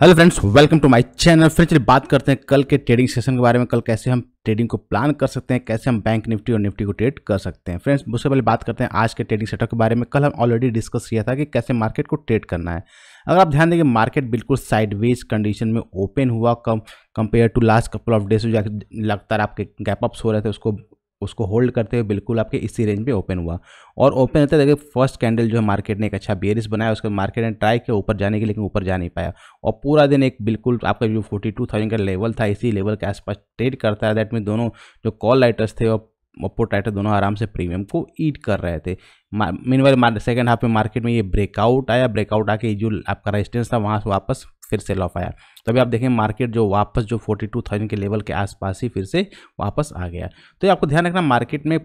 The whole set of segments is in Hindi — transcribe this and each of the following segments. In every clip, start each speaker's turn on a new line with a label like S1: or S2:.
S1: hello friends welcome to my channel फिर चलिए बात करते हैं कल के ट्रेडिंग सेशन के बारे में कल कैसे हम ट्रेडिंग को प्लान कर सकते हैं कैसे हम बैंक निफ्टी और निफ्टी को ट्रेड कर सकते हैं फ्रेंड्स उससे पहले बात करते हैं आज के ट्रेडिंग सेटअप के बारे में कल हम ऑलरेडी डिस्कस किया था कि कैसे मार्केट को ट्रेड करना है अगर आप ध्यान देंगे मार्केट बिल्कुल साइडवेज कंडीशन में ओपन हुआ कम compare to last couple of days लगातार आपके गैप अप्स हो रहे थे उसको उसको होल्ड करते हुए बिल्कुल आपके इसी रेंज में ओपन हुआ और ओपन होते देखिए फर्स्ट कैंडल जो है मार्केट ने एक अच्छा बेरिस बनाया उसके मार्केट ने ट्राई किया ऊपर जाने के लेकिन ऊपर जा नहीं पाया और पूरा दिन एक बिल्कुल आपका जो फोर्टी टू थाउजेंड का लेवल था इसी लेवल के आसपास ट्रेड करता है दैट मीन दोनों जो कॉल राइटर्स थे और पुट राइटर दोनों आराम से प्रीमियम को ईट कर रहे थे मीन वाइल सेकेंड हाफ में मार्केट में ये ब्रेकआउट आया ब्रेकआउट आके जो आपका रेजिस्टेंस था वहाँ से वापस फिर सेल ऑफ आया तो अभी आप देखें मार्केट जो वापस जो 42,000 के लेवल के आसपास ही फिर से वापस आ गया तो ये आपको ध्यान रखना मार्केट में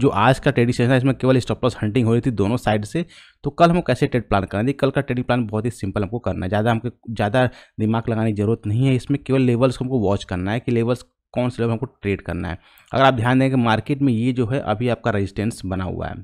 S1: जो आज का ट्रेडिंग सेशन है इसमें केवल स्टॉप लॉस हंटिंग हो रही थी दोनों साइड से तो कल हम कैसे ट्रेड प्लान करना है कल का ट्रेडिंग प्लान बहुत ही सिंपल हमको करना है ज़्यादा हमको ज़्यादा दिमाग लगाने की जरूरत नहीं है इसमें केवल लेवल्स को हमको वॉच करना है कि लेवल्स कौन से लेवल हमको ट्रेड करना है अगर आप ध्यान देंगे मार्केट में ये जो है अभी आपका रजिस्टेंस बना हुआ है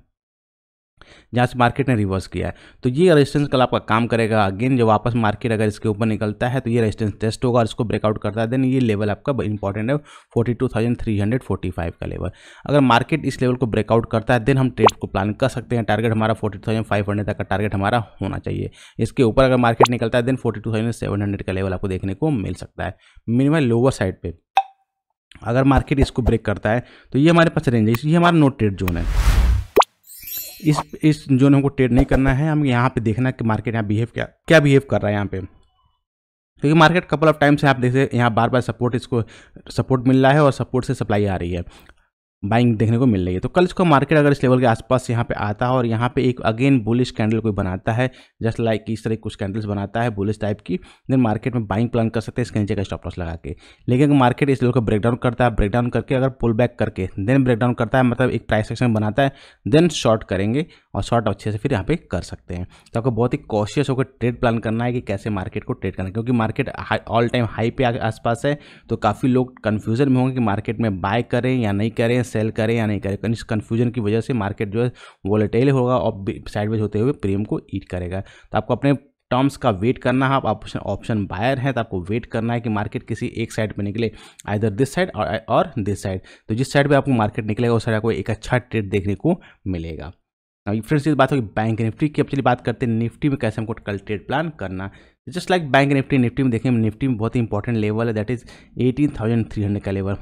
S1: जहाँ से मार्केट ने रिवर्स किया है तो ये रेजिस्टेंस कल आपका काम करेगा अगेन जो वापस मार्केट अगर इसके ऊपर निकलता है तो ये रेजिस्टेंस टेस्ट होगा और इसको ब्रेकआउट करता है देन ये लेवल आपका इंपॉर्टेंट है forty two thousand three hundred forty five का लेवल अगर मार्केट इस लेवल को ब्रेकआउट करता है देन हम ट्रेड को प्लान कर सकते हैं टारगेट हमारा फोर्टी थाउजेंड फाइव हंड्रेड तक का टारगेट हमारा होना चाहिए इसके ऊपर अगर मार्केट निकलता है then forty two thousand seven hundred का लेवल आपको देखने को मिल सकता है मिनिमम लोअर साइड पर अगर मार्केट इसको ब्रेक करता है तो ये हमारे पास रेंज है ये हमारा नोट ट्रेड जोन है इस इस जोन हमको ट्रेड नहीं करना है हम यहाँ पे देखना कि मार्केट यहाँ बिहेव क्या क्या बिहेव कर रहा है यहाँ पे क्योंकि मार्केट कपल ऑफ टाइम से आप देखते हैं यहाँ बार बार सपोर्ट इसको सपोर्ट मिल रहा है और सपोर्ट से सप्लाई आ रही है बाइंग देखने को मिल रही है तो कल इसका मार्केट अगर इस लेवल के आसपास यहाँ पे आता है और यहाँ पे एक अगेन बुलिश कैंडल कोई बनाता है जस्ट लाइक इस तरह कुछ कैंडल्स बनाता है बुलिश टाइप की देन मार्केट में बाइंग प्लान कर सकते हैं इसके नीचे का स्टॉप लॉस लगा के लेकिन अगर मार्केट इस लेवल को ब्रेकडाउन करता है ब्रेकडाउन करके अगर पुल बैक करके देन ब्रेकडाउन करता है मतलब एक प्राइस सेक्शन बनाता है देन शॉर्ट करेंगे और शॉर्ट अच्छे से फिर यहाँ पे कर सकते हैं तो आपको बहुत ही कॉशियस होकर ट्रेड प्लान करना है कि कैसे मार्केट को ट्रेड करना है क्योंकि मार्केट ऑल टाइम हाई पे आसपास है तो काफ़ी लोग कन्फ्यूजन में होंगे कि मार्केट में बाय करें या नहीं करें सेल करें या नहीं करें इस कन्फ्यूजन की वजह से मार्केट जो है वॉलेटाइल होगा और साइडवेज होते हुए प्रीमियम को ईट करेगा तो आपको अपने टर्म्स का वेट करना है आप ऑप्शन ऑप्शन बायर हैं तो आपको वेट करना है कि मार्केट किसी एक साइड पे निकले आइधर दिस साइड और और दिस साइड तो जिस साइड पे आपको मार्केट निकलेगा उस साइड आपको एक अच्छा ट्रेड देखने को मिलेगा फ्रेंड्स ये बात होगी बैंक निफ्टी की अब चलिए बात करते हैं निफ्टी में कैसे हमको कल ट्रेड प्लान करना just like bank nifty nifty में देखें निफ्टी में बहुत ही इंपॉर्टेंट लेवल है दैट इज़ हंड्रेड का लेवल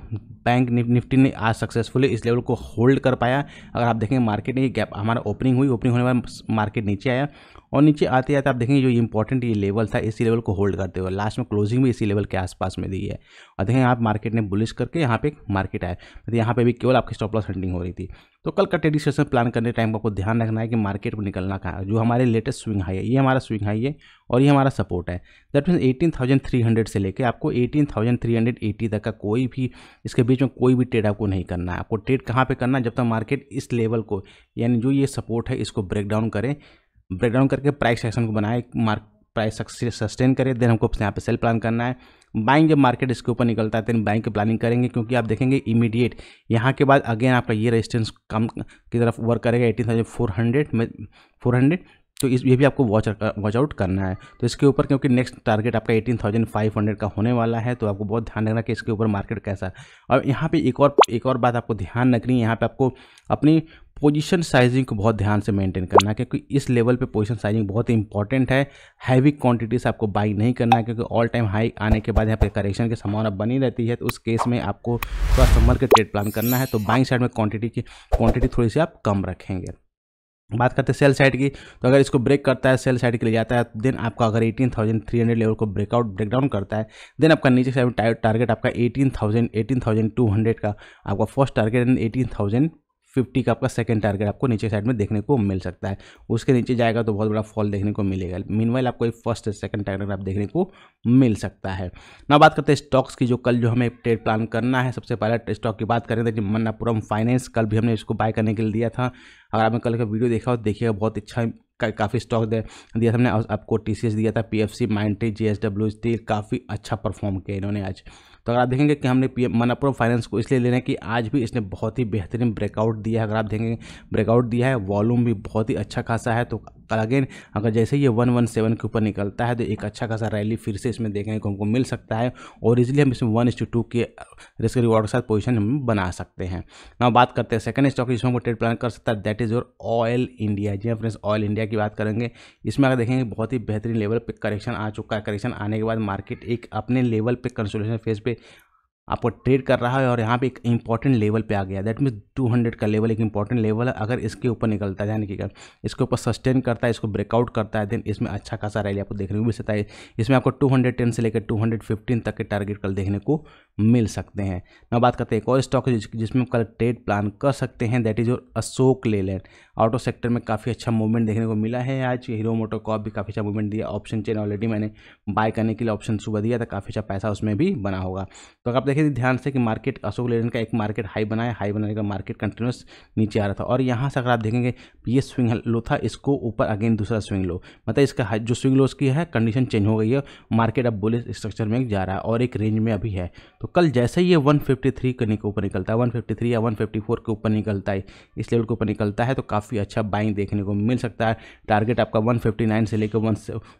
S1: बैंक निफ्टी ने आज सक्सेसफुली इस लेवल को होल्ड कर पाया अगर आप देखें मार्केट ने गैप हमारा ओपनिंग हुई ओपनिंग होने वाले मार्केट नीचे आया और नीचे आते आते आप देखेंगे जो इंपॉर्टेंट ये लेवल था इसी लेवल को होल्ड करते हुए लास्ट में क्लोजिंग भी इसी लेवल के आसपास में दी है और देखें आप मार्केट ने बुलिश करके यहाँ पे मार्केट आया तो यहाँ पे भी केवल आपकी स्टॉप लॉस हंडिंग हो रही थी तो कल का ट्रेडिंग सेशन प्लान करने टाइम आपको ध्यान रखना है कि मार्केट को निकलना कहाँ जो हमारे लेटेस्ट स्विंग हाई है ये हमारा स्विंग हाई है और ये हमारा सपोर्ट सपोर्ट है that mean eighteen thousand three hundred से लेकर आपको eighteen thousand three hundred eighty तक का कोई भी इसके बीच में कोई भी ट्रेड आपको नहीं करना है आपको ट्रेड कहाँ पे करना है जब तक मार्केट इस लेवल को यानी जो ये सपोर्ट है इसको ब्रेक डाउन करें ब्रेक डाउन करके प्राइस एक्शन को बनाए मार्क प्राइस सस्टेन करें देन हमको यहाँ पे सेल प्लान करना है बाइंग जब मार्केट इसके ऊपर निकलता है तो बाइंग की प्लानिंग करेंगे क्योंकि आप देखेंगे इमीडिएट यहाँ के बाद अगेन आपका ये रेजिस्टेंस कम की तरफ वर्क करेगा एटीन थाउजेंड फोर हंड्रेड में फोर हंड्रेड तो इस ये भी आपको वॉच वॉच आउट करना है तो इसके ऊपर क्योंकि नेक्स्ट टारगेट आपका एटीन थाउजेंड फाइव हंड्रेड का होने वाला है तो आपको बहुत ध्यान रखना कि इसके ऊपर मार्केट कैसा है और यहाँ पे एक और एक और बात आपको ध्यान रखनी है यहाँ पे आपको अपनी पोजीशन साइजिंग को बहुत ध्यान से मेंटेन करना है क्योंकि इस लेवल पे पोजीशन साइजिंग बहुत इंपॉर्टेंट है हैवी क्वांटिटी से आपको बाई नहीं करना है क्योंकि ऑल टाइम हाई आने के बाद यहाँ पे करेक्शन की संभावना बनी रहती है तो उस केस में आपको थोड़ा संभल के ट्रेड प्लान करना है तो बाइंग साइड में क्वांटिटी की क्वांटिटी थोड़ी सी आप कम रखेंगे बात करते हैं सेल साइड की तो अगर इसको ब्रेक करता है सेल साइड के लिए जाता है देन तो आपका अगर 18,300 लेवल को ब्रेकआउट ब्रेकडाउन करता है देन आपका नीचे से टारगेट आपका 18,000 18,200 का आपका first target eighteen thousand fifty का आपका सेकंड टारगेट आपको नीचे साइड में देखने को मिल सकता है उसके नीचे जाएगा तो बहुत बड़ा फॉल देखने को मिलेगा मीनवाइल आपको एक फर्स्ट सेकंड टारगेट आप देखने को मिल सकता है ना बात करते हैं स्टॉक्स की जो कल जो हमें ट्रेड प्लान करना है सबसे पहले स्टॉक की बात करें तो मन्नापुरम फाइनेंस कल भी हमने इसको बाय करने के लिए दिया था अगर आपने कल का वीडियो देखा हो तो देखिएगा बहुत अच्छा का, काफ़ी स्टॉक दे दिया था हमने आपको टी दिया था P F C T G S W steel काफ़ी अच्छा परफॉर्म किया इन्होंने आज तो अगर आप देखेंगे कि हमने पी मनाप्रो फाइनेंस को इसलिए लेना है कि आज भी इसने बहुत ही बेहतरीन ब्रेकआउट दिया है अगर आप देखेंगे ब्रेकआउट दिया है वॉल्यूम भी बहुत ही अच्छा खासा है तो कल अगेन अगर जैसे ये वन वन सेवन के ऊपर निकलता है तो एक अच्छा खासा रैली फिर से इसमें देखने को हमको मिल सकता है और इसलिए हम इसमें वन इंस टू के रिस्क रिवॉर्ड के साथ पोजिशन हम बना सकते हैं ना बात करते हैं सेकंड स्टॉक जिसमें हमको ट्रेड प्लान कर सकता है that is your oil India ji friends oil India की बात करेंगे इसमें अगर देखेंगे बहुत ही बेहतरीन लेवल पर करेक्शन आ चुका है करेक्शन आने के बाद मार्केट एक अपने लेवल पर कंसोलेशन फेज पर आपको ट्रेड कर रहा है और यहाँ पे एक इंपॉर्टेंट लेवल पे आ गया दैट मीन्स 200 का लेवल एक इंपॉर्टेंट लेवल है अगर इसके ऊपर निकलता है यानी कि इसके ऊपर सस्टेन करता है इसको ब्रेकआउट करता है देन इसमें अच्छा खासा रैली आपको देखने को मिल सकता है इसमें आपको 210 से लेकर 215 तक के टारगेट कल देखने को मिल सकते हैं मैं बात करते हैं एक और स्टॉक जिस, जिसमें ट्रेड प्लान कर सकते हैं that is your Ashok Leyland auto sector में काफ़ी अच्छा मूवमेंट देखने को मिला है आज हीरो मोटो कॉप भी काफ़ी अच्छा मूवमेंट दिया ऑप्शन चेन ऑलरेडी मैंने बाय करने के लिए ऑप्शन सुबह दिया था काफ़ी अच्छा पैसा उसमें भी बना होगा तो आप देखिए तो ध्यान से कि मार्केट अशोक लेलैंड का एक मार्केट हाई बनाया हाई बनाने का मार्केट कंटिन्यूस नीचे आ रहा था और यहाँ से अगर आप देखेंगे ये स्विंग लो था इसको ऊपर अगेन दूसरा स्विंग लो मतलब इसका जो स्विंग लो उसकी है कंडीशन चेंज हो गई है मार्केट अब बोले स्ट्रक्चर में जा रहा है और एक रेंज में अभी है तो कल जैसे ही ये 153 करने के ऊपर निकलता है 153 या 154 के ऊपर निकलता है इस लेवल के ऊपर निकलता है तो काफ़ी अच्छा बाइंग देखने को मिल सकता है टारगेट आपका 159 से लेकर वन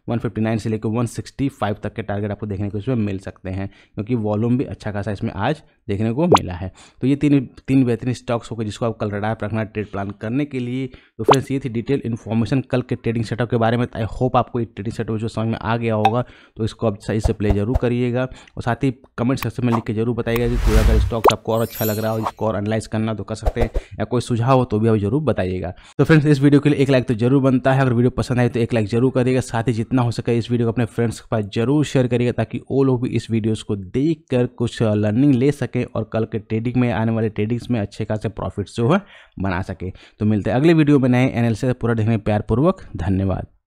S1: वन से लेकर 165 तक के टारगेट आपको देखने को इसमें मिल सकते हैं क्योंकि वॉल्यूम भी अच्छा खासा इसमें आज देखने को मिला है तो ये तीन तीन बेहतरीन स्टॉक्स हो गए जिसको आप कल रडार रखना ट्रेड प्लान करने के लिए तो फ्रेंड्स ये थी डिटेल इन्फॉर्मेशन कल के ट्रेडिंग सेटअप के बारे में आई होप आपको ये ट्रेडिंग सेटअप जो समझ में आ गया होगा तो इसको आप सही से प्ले जरूर करिएगा और साथ ही कमेंट सेक्शन में में लिख के जरूर बताइएगा कि कोई अगर स्टॉक्स आपको और अच्छा लग रहा हो इसको और एनालाइज करना तो कर सकते हैं या कोई सुझाव हो तो भी आप जरूर बताइएगा तो फ्रेंड्स इस वीडियो के लिए एक लाइक तो जरूर बनता है अगर वीडियो पसंद आए तो एक लाइक जरूर करिएगा साथ ही जितना हो सके इस वीडियो को अपने फ्रेंड्स के पास जरूर शेयर करिएगा ताकि वो लोग भी इस वीडियोज़ को देख कर कुछ लर्निंग ले सकें और कल के ट्रेडिंग में आने वाले ट्रेडिंग्स में अच्छे खासे प्रॉफिट जो है बना सके तो मिलते हैं अगले वीडियो में नए एनालिसिस पूरा देखने प्यार पूर्वक धन्यवाद